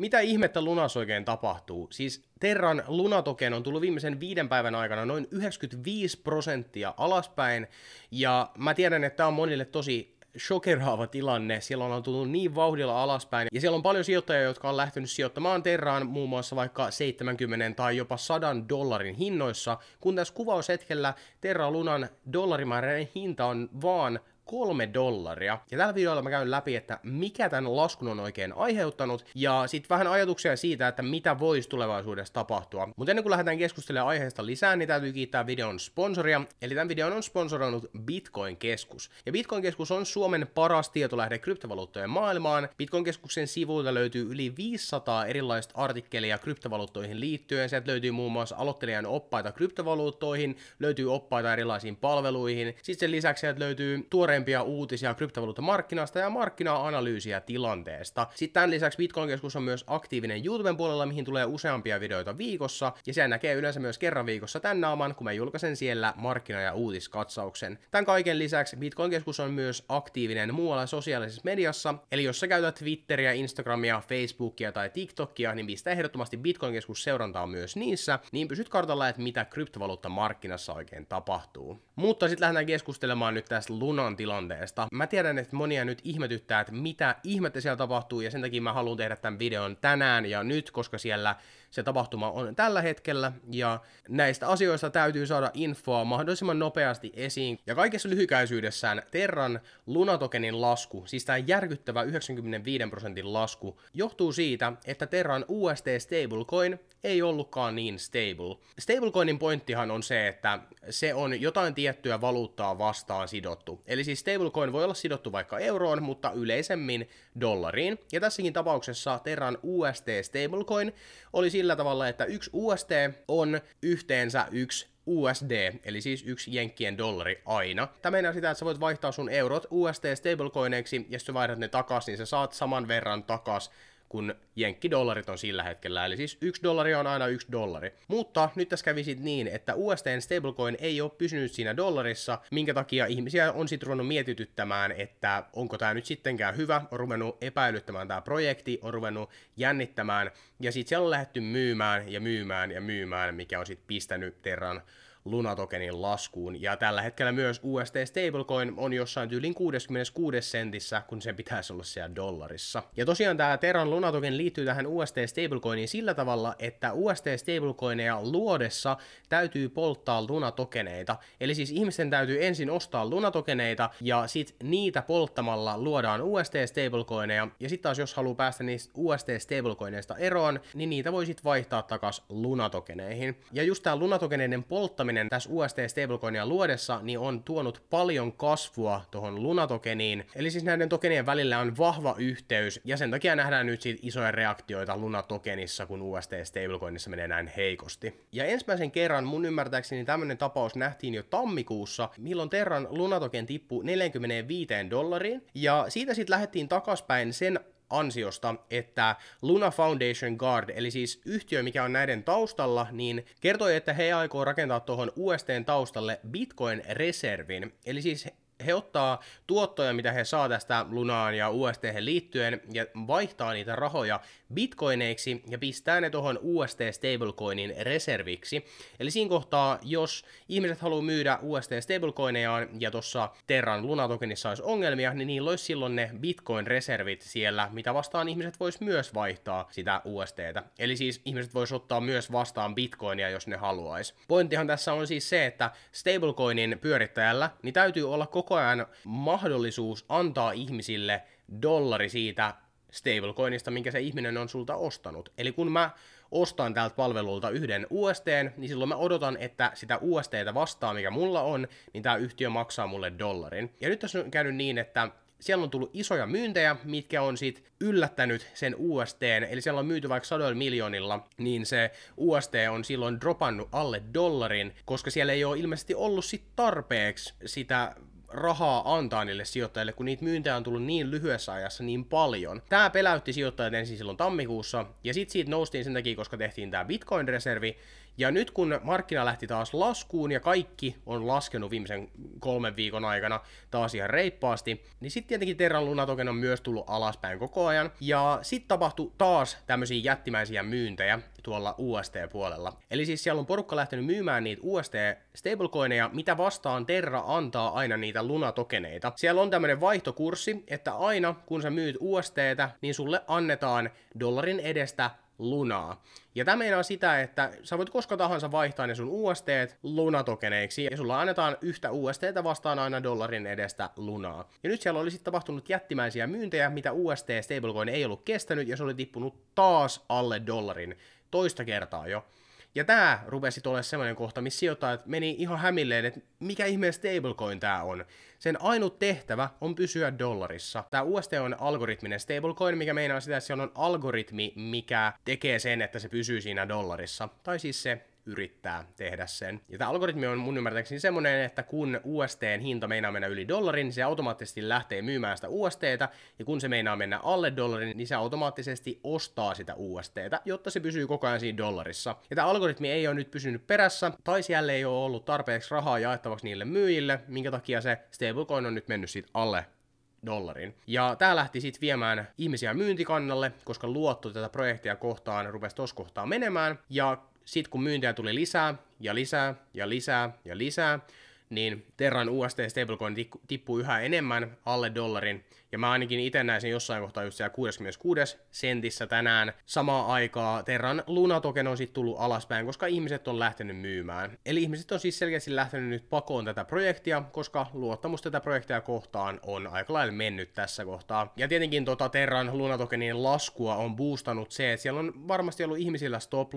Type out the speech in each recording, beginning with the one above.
mitä ihmettä Lunas oikein tapahtuu? Siis Terran Lunatokeen on tullut viimeisen viiden päivän aikana noin 95 prosenttia alaspäin, ja mä tiedän, että tämä on monille tosi shokeraava tilanne. Siellä on tullut niin vauhdilla alaspäin, ja siellä on paljon sijoittajia, jotka on lähtenyt sijoittamaan Terraan muun muassa vaikka 70 tai jopa 100 dollarin hinnoissa, kun tässä kuvaushetkellä Terra Lunan dollarimääräinen hinta on vaan 3 dollaria. Ja tällä videolla mä käyn läpi, että mikä tämän laskun on oikein aiheuttanut, ja sitten vähän ajatuksia siitä, että mitä voisi tulevaisuudessa tapahtua. Mutta ennen kuin lähdetään keskustelemaan aiheesta lisää, niin täytyy kiittää videon sponsoria. Eli tämän videon on sponsoroinut Bitcoin-keskus. Ja Bitcoin-keskus on Suomen paras tietolähde kryptovaluuttojen maailmaan. Bitcoin-keskuksen sivuilta löytyy yli 500 erilaista artikkelia kryptovaluuttoihin liittyen. Sieltä löytyy muun muassa aloittelijan oppaita kryptovaluuttoihin, löytyy oppaita erilaisiin palveluihin. Sitten sen lisäksi sieltä löytyy tuoreen tuoreimpia uutisia kryptovaluuttamarkkinasta ja markkina-analyysiä tilanteesta. Sitten tämän lisäksi Bitcoin Keskus on myös aktiivinen YouTuben puolella, mihin tulee useampia videoita viikossa, ja sen näkee yleensä myös kerran viikossa tämän naaman, kun mä julkaisen siellä markkina- ja uutiskatsauksen. Tämän kaiken lisäksi Bitcoin Keskus on myös aktiivinen muualla sosiaalisessa mediassa, eli jos sä käytät Twitteriä, Instagramia, Facebookia tai TikTokia, niin pistä ehdottomasti Bitcoin Keskus seurantaa myös niissä, niin pysyt kartalla, että mitä markkinassa oikein tapahtuu. Mutta sitten lähdetään keskustelemaan nyt tästä Lunan tilanteesta tilanteesta. Mä tiedän, että monia nyt ihmetyttää, että mitä ihmettä siellä tapahtuu, ja sen takia mä haluan tehdä tämän videon tänään ja nyt, koska siellä se tapahtuma on tällä hetkellä, ja näistä asioista täytyy saada infoa mahdollisimman nopeasti esiin. Ja kaikessa lyhykäisyydessään Terran Lunatokenin lasku, siis tämä järkyttävä 95 prosentin lasku, johtuu siitä, että Terran UST stablecoin ei ollutkaan niin stable. Stablecoinin pointtihan on se, että se on jotain tiettyä valuuttaa vastaan sidottu. Eli siis stablecoin voi olla sidottu vaikka euroon, mutta yleisemmin dollariin. Ja tässäkin tapauksessa Terran UST stablecoin oli sillä tavalla, että yksi UST on yhteensä yksi USD, eli siis yksi jenkkien dollari aina. Tämä meinaa sitä, että sä voit vaihtaa sun eurot usd stablecoineiksi, ja jos sä vaihdat ne takas, niin sä saat saman verran takas kun jenkkidollarit on sillä hetkellä, eli siis yksi dollari on aina yksi dollari. Mutta nyt tässä kävi sitten niin, että USDn stablecoin ei ole pysynyt siinä dollarissa, minkä takia ihmisiä on sitten ruvennut mietityttämään, että onko tämä nyt sittenkään hyvä, on ruvennut epäilyttämään tämä projekti, on ruvennut jännittämään, ja sitten siellä on lähdetty myymään ja myymään ja myymään, mikä on sitten pistänyt Terran Lunatokenin laskuun. Ja tällä hetkellä myös UST Stablecoin on jossain tyylin 66 sentissä, kun sen pitäisi olla siellä dollarissa. Ja tosiaan tämä Terran Lunatoken liittyy tähän UST Stablecoiniin sillä tavalla, että UST Stablecoineja luodessa täytyy polttaa Lunatokeneita. Eli siis ihmisten täytyy ensin ostaa Lunatokeneita ja sit niitä polttamalla luodaan UST Stablecoineja. Ja sitten taas jos haluaa päästä niistä UST Stablecoineista eroon, mukaan, niin niitä voi sitten vaihtaa takas lunatokeneihin. Ja just tämä lunatokeneiden polttaminen tässä UST stablecoinia luodessa, niin on tuonut paljon kasvua tuohon lunatokeniin. Eli siis näiden tokenien välillä on vahva yhteys, ja sen takia nähdään nyt siitä isoja reaktioita lunatokenissa, kun UST stablecoinissa menee näin heikosti. Ja ensimmäisen kerran mun ymmärtääkseni tämmönen tapaus nähtiin jo tammikuussa, milloin Terran lunatoken tippui 45 dollariin, ja siitä sitten lähdettiin takaspäin sen ansiosta, että Luna Foundation Guard, eli siis yhtiö, mikä on näiden taustalla, niin kertoi, että he aikoo rakentaa tuohon USTn taustalle Bitcoin-reservin. Eli siis he ottaa tuottoja, mitä he saa tästä Lunaan ja UST liittyen, ja vaihtaa niitä rahoja bitcoineiksi ja pistää ne tuohon UST stablecoinin reserviksi. Eli siinä kohtaa, jos ihmiset haluaa myydä UST stablecoinejaan ja tuossa Terran Luna-tokenissa olisi ongelmia, niin niillä olisi silloin ne bitcoin-reservit siellä, mitä vastaan ihmiset vois myös vaihtaa sitä USTtä. Eli siis ihmiset vois ottaa myös vastaan bitcoinia, jos ne haluaisi. Pointtihan tässä on siis se, että stablecoinin pyörittäjällä niin täytyy olla koko koko ajan mahdollisuus antaa ihmisille dollari siitä stablecoinista, minkä se ihminen on sulta ostanut. Eli kun mä ostan tältä palvelulta yhden UST, niin silloin mä odotan, että sitä USTtä vastaa, mikä mulla on, niin tämä yhtiö maksaa mulle dollarin. Ja nyt tässä on käynyt niin, että siellä on tullut isoja myyntejä, mitkä on sit yllättänyt sen UST, eli siellä on myyty vaikka sadoilla miljoonilla, niin se UST on silloin dropannut alle dollarin, koska siellä ei ole ilmeisesti ollut sit tarpeeksi sitä rahaa antaa niille sijoittajille, kun niitä myyntejä on tullut niin lyhyessä ajassa niin paljon. Tämä peläytti sijoittajat ensin silloin tammikuussa, ja sitten siitä noustiin sen takia, koska tehtiin tämä Bitcoin-reservi, ja nyt kun markkina lähti taas laskuun ja kaikki on laskenut viimeisen kolmen viikon aikana taas ihan reippaasti, niin sitten tietenkin Terran Luna token on myös tullut alaspäin koko ajan. Ja sitten tapahtui taas tämmöisiä jättimäisiä myyntejä tuolla UST-puolella. Eli siis siellä on porukka lähtenyt myymään niitä UST-stablecoineja, mitä vastaan Terra antaa aina niitä niitä lunatokeneita. Siellä on tämmöinen vaihtokurssi, että aina kun sä myyt UST, niin sulle annetaan dollarin edestä lunaa. Ja tämä meinaa sitä, että sä voit koska tahansa vaihtaa ne sun UST lunatokeneiksi, ja sulla annetaan yhtä UST vastaan aina dollarin edestä lunaa. Ja nyt siellä oli sitten tapahtunut jättimäisiä myyntejä, mitä UST stablecoin ei ollut kestänyt, ja se oli tippunut taas alle dollarin toista kertaa jo. Ja tämä rupesi olemaan sellainen kohta, missä että meni ihan hämilleen, että mikä ihmeen stablecoin tämä on. Sen ainut tehtävä on pysyä dollarissa. Tämä UST on algoritminen stablecoin, mikä meinaa sitä, että siellä on algoritmi, mikä tekee sen, että se pysyy siinä dollarissa. Tai siis se yrittää tehdä sen. Ja tämä algoritmi on mun ymmärtääkseni semmoinen, että kun USTn hinta meinaa mennä yli dollarin, niin se automaattisesti lähtee myymään sitä USTtä, ja kun se meinaa mennä alle dollarin, niin se automaattisesti ostaa sitä USTtä, jotta se pysyy koko ajan siinä dollarissa. Ja tämä algoritmi ei ole nyt pysynyt perässä, tai siellä ei ole ollut tarpeeksi rahaa jaettavaksi niille myyjille, minkä takia se stablecoin on nyt mennyt siitä alle dollarin. Ja tämä lähti sitten viemään ihmisiä myyntikannalle, koska luotto tätä projektia kohtaan rupesi tuossa kohtaa menemään, ja sitten kun myyntiä tuli lisää ja lisää ja lisää ja lisää, niin Terran UST stablecoin tippuu yhä enemmän alle dollarin, ja mä ainakin itse näin sen jossain kohtaa just siellä 66 sentissä tänään. Samaa aikaa Terran Luna token on sitten tullut alaspäin, koska ihmiset on lähtenyt myymään. Eli ihmiset on siis selkeästi lähtenyt nyt pakoon tätä projektia, koska luottamus tätä projektia kohtaan on aika lailla mennyt tässä kohtaa. Ja tietenkin tota Terran Luna tokenin laskua on boostanut se, että siellä on varmasti ollut ihmisillä stop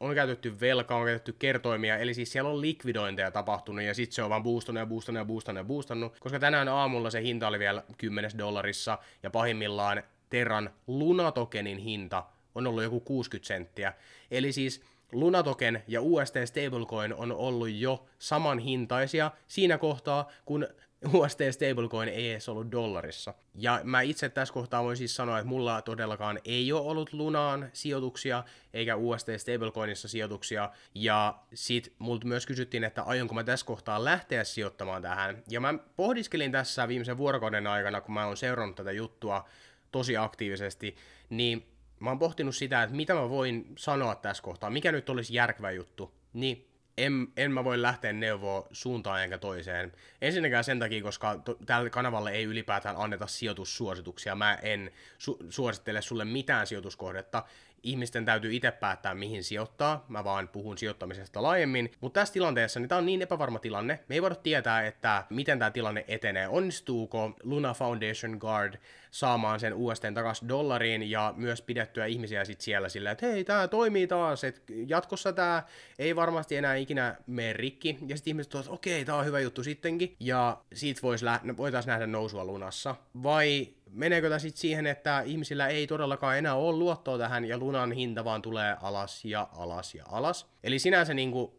on käytetty velkaa, on käytetty kertoimia, eli siis siellä on likvidointeja tapahtunut, ja sitten se on vaan boostannut ja boostannut ja boostannut ja boostannut, koska tänään aamulla se hinta oli vielä 10 dollarissa ja pahimmillaan Terran Lunatokenin hinta on ollut joku 60 senttiä. Eli siis Lunatoken ja UST Stablecoin on ollut jo saman hintaisia siinä kohtaa, kun UST stablecoin ei edes ollut dollarissa. Ja mä itse tässä kohtaa voin siis sanoa, että mulla todellakaan ei ole ollut Lunaan sijoituksia, eikä UST stablecoinissa sijoituksia, ja sit multa myös kysyttiin, että aionko mä tässä kohtaa lähteä sijoittamaan tähän, ja mä pohdiskelin tässä viimeisen vuorokauden aikana, kun mä oon seurannut tätä juttua tosi aktiivisesti, niin mä oon pohtinut sitä, että mitä mä voin sanoa tässä kohtaa, mikä nyt olisi järkevä juttu, niin en, en mä voi lähteä neuvoa suuntaan enkä toiseen. Ensinnäkään sen takia, koska to, tällä kanavalla ei ylipäätään anneta sijoitussuosituksia. Mä en su- suosittele sulle mitään sijoituskohdetta ihmisten täytyy itse päättää, mihin sijoittaa. Mä vaan puhun sijoittamisesta laajemmin. Mutta tässä tilanteessa niin tämä on niin epävarma tilanne. Me ei voida tietää, että miten tämä tilanne etenee. Onnistuuko Luna Foundation Guard saamaan sen uudestaan takaisin dollariin ja myös pidettyä ihmisiä sit siellä sillä, että hei, tämä toimii taas, että jatkossa tämä ei varmasti enää ikinä mene rikki. Ja sitten ihmiset ovat, okei, tämä on hyvä juttu sittenkin. Ja siitä voisi lä- voitaisiin nähdä nousua Lunassa. Vai meneekö tämä sitten siihen, että ihmisillä ei todellakaan enää ole luottoa tähän ja lunan hinta vaan tulee alas ja alas ja alas. Eli sinänsä niin kuin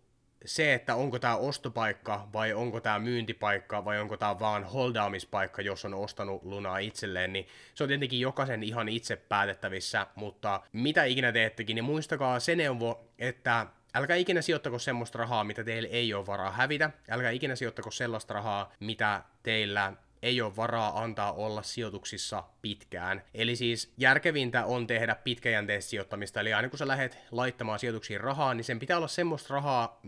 se, että onko tämä ostopaikka vai onko tämä myyntipaikka vai onko tämä vaan holdaamispaikka, jos on ostanut lunaa itselleen, niin se on tietenkin jokaisen ihan itse päätettävissä, mutta mitä ikinä teettekin, niin muistakaa se neuvo, että älkää ikinä sijoittako semmoista rahaa, mitä teillä ei ole varaa hävitä, älkää ikinä sijoittako sellaista rahaa, mitä teillä ei ole varaa antaa olla sijoituksissa pitkään. Eli siis järkevintä on tehdä pitkäjänteistä sijoittamista, eli aina kun sä lähdet laittamaan sijoituksiin rahaa, niin sen pitää olla semmoista rahaa,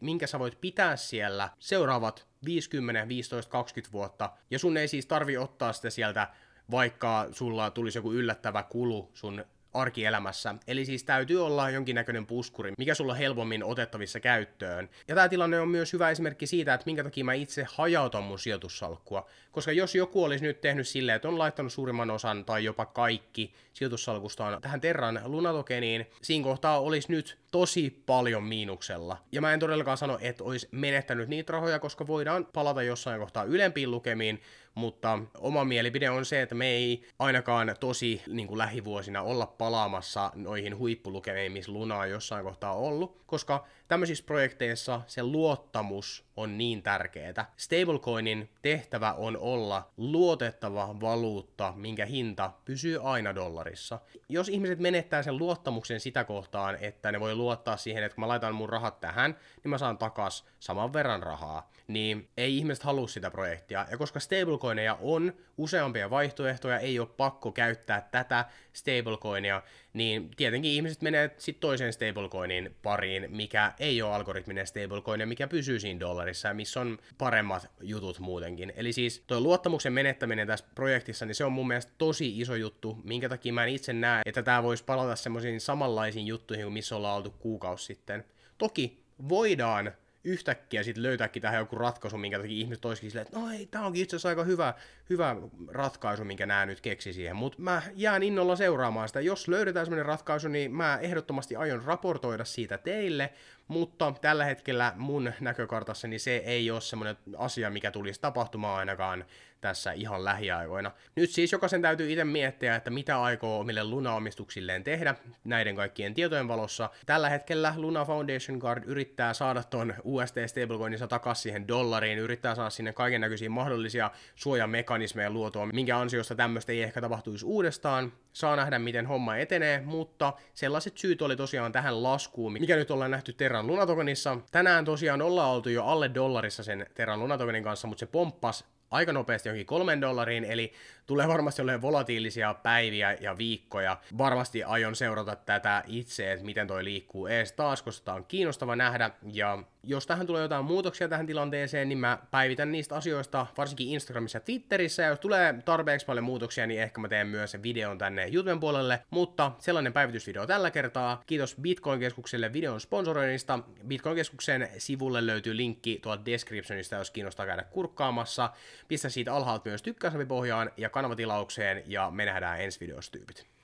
minkä sä voit pitää siellä seuraavat 50, 15, 20 vuotta, ja sun ei siis tarvi ottaa sitä sieltä vaikka sulla tulisi joku yllättävä kulu sun arkielämässä. Eli siis täytyy olla jonkinnäköinen puskuri, mikä sulla on helpommin otettavissa käyttöön. Ja tämä tilanne on myös hyvä esimerkki siitä, että minkä takia mä itse hajautan mun sijoitussalkkua. Koska jos joku olisi nyt tehnyt silleen, että on laittanut suurimman osan tai jopa kaikki sijoitussalkustaan tähän Terran lunatokeniin, siinä kohtaa olisi nyt tosi paljon miinuksella. Ja mä en todellakaan sano, että olisi menettänyt niitä rahoja, koska voidaan palata jossain kohtaa ylempiin lukemiin, mutta oma mielipide on se, että me ei ainakaan tosi niin kuin lähivuosina olla palaamassa noihin huippulukemiin, missä on jossain kohtaa ollut, koska tämmöisissä projekteissa se luottamus on niin tärkeää. Stablecoinin tehtävä on olla luotettava valuutta, minkä hinta pysyy aina dollarissa. Jos ihmiset menettää sen luottamuksen sitä kohtaan, että ne voi luottaa siihen, että kun mä laitan mun rahat tähän, niin mä saan takas saman verran rahaa, niin ei ihmiset halua sitä projektia. Ja koska stable stablecoineja on, useampia vaihtoehtoja, ei ole pakko käyttää tätä stablecoinia, niin tietenkin ihmiset menee sitten toiseen stablecoinin pariin, mikä ei ole algoritminen stablecoin ja mikä pysyy siinä dollarissa ja missä on paremmat jutut muutenkin. Eli siis tuo luottamuksen menettäminen tässä projektissa, niin se on mun mielestä tosi iso juttu, minkä takia mä en itse näe, että tämä voisi palata semmoisiin samanlaisiin juttuihin kuin missä ollaan oltu kuukausi sitten. Toki voidaan yhtäkkiä sitten löytääkin tähän joku ratkaisu, minkä takia ihmiset olisikin silleen, että no ei, tämä onkin itse asiassa aika hyvä, hyvä ratkaisu, minkä nämä nyt keksi siihen, mutta mä jään innolla seuraamaan sitä. Jos löydetään sellainen ratkaisu, niin mä ehdottomasti aion raportoida siitä teille, mutta tällä hetkellä mun näkökartassani niin se ei ole semmoinen asia, mikä tulisi tapahtumaan ainakaan tässä ihan lähiaikoina. Nyt siis jokaisen täytyy itse miettiä, että mitä aikoo omille Luna-omistuksilleen tehdä näiden kaikkien tietojen valossa. Tällä hetkellä Luna Foundation Guard yrittää saada ton UST stablecoinissa takaisin siihen dollariin, yrittää saada sinne kaiken näköisiä mahdollisia suojamekanismeja luotua, minkä ansiosta tämmöistä ei ehkä tapahtuisi uudestaan, Saa nähdä, miten homma etenee, mutta sellaiset syyt oli tosiaan tähän laskuun, mikä nyt ollaan nähty Terran Lunatokenissa. Tänään tosiaan ollaan oltu jo alle dollarissa sen Terran Lunatokenin kanssa, mutta se pomppas aika nopeasti johonkin kolmen dollariin, eli tulee varmasti olemaan volatiilisia päiviä ja viikkoja. Varmasti aion seurata tätä itse, että miten toi liikkuu ees taas, koska tämä on kiinnostava nähdä, ja jos tähän tulee jotain muutoksia tähän tilanteeseen, niin mä päivitän niistä asioista varsinkin Instagramissa ja Twitterissä, ja jos tulee tarpeeksi paljon muutoksia, niin ehkä mä teen myös videon tänne YouTuben puolelle, mutta sellainen päivitysvideo tällä kertaa. Kiitos Bitcoin-keskukselle videon sponsoroinnista. Bitcoin-keskuksen sivulle löytyy linkki tuolta descriptionista, jos kiinnostaa käydä kurkkaamassa. Pistä siitä alhaalta myös tykkäysampi pohjaan ja kanavatilaukseen, ja me nähdään ensi videossa tyypit.